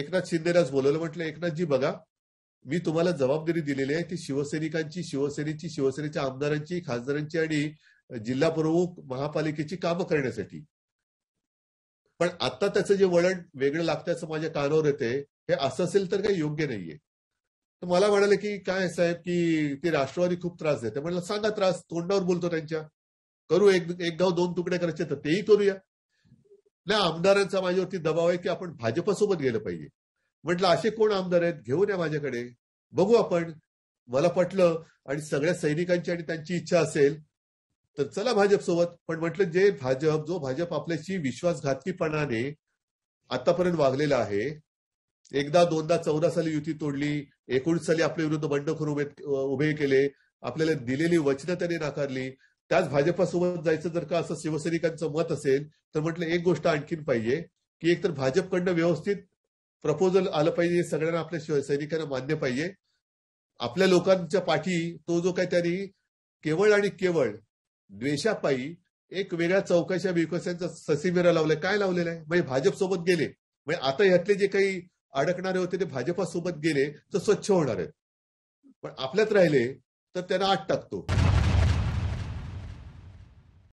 एकनाथ शिंदेलाच बोलवलं म्हटलं एकनाथजी बघा मी तुम्हाला जबाबदारी दिलेली आहे ती शिवसैनिकांची शिवसेनेची शिवसेनेच्या आमदारांची खासदारांची आणि जिल्हा प्रमुख महापालिकेची कामं करण्यासाठी पण आता त्याचं जे वळण वेगळं लागत्याचं माझ्या कानावर येते हे असं असेल तर काही योग्य नाहीये तर मला म्हणाले की काय साहेब की ते राष्ट्रवादी खूप त्रास देते म्हटलं सांगा त्रास तोंडावर बोलतो त्यांच्या करू एक गाव दोन तुकडे करायचे तर तेही करूया आपल्या आमदारांचा माझ्यावरती दबाव आहे की आपण भाजपासोबत गेलं पाहिजे म्हटलं असे कोण आमदार आहेत घेऊन या माझ्याकडे बघू आपण मला पटलं आणि सगळ्या सैनिकांची आणि त्यांची इच्छा असेल तर चला भाजप सोबत पण म्हटलं जे भाजप जो भाजप आपल्याशी विश्वासघातकीपणाने आतापर्यंत वागलेला आहे एकदा दोनदा चौदा साली युती तोडली एकोणीस साली आपल्या विरुद्ध बंडखोर उभे उभे केले आपल्याला दिलेली वचनं त्यांनी नाकारली त्याच भाजपासोबत जायचं जर का असं शिवसैनिकांचं मत असेल तर म्हटलं एक गोष्ट आणखीन पाहिजे की एकतर भाजपकडनं व्यवस्थित प्रपोजल आलं पाहिजे सगळ्यांना आपल्या शिवसैनिकांना मान्य पाहिजे आपल्या लोकांच्या पाठी तो जो काय त्यांनी केवळ आणि केवळ द्वेषापायी एक वेगळ्या चौकशा विकस्यांचा ससिमेरा लावलाय काय लावलेला आहे म्हणजे भाजपसोबत गेले म्हणजे आता ह्यातले जे काही अडकणारे होते ते भाजपासोबत गेले तर स्वच्छ होणार आहेत पण आपल्यात राहिले तर त्यांना आत टाकतो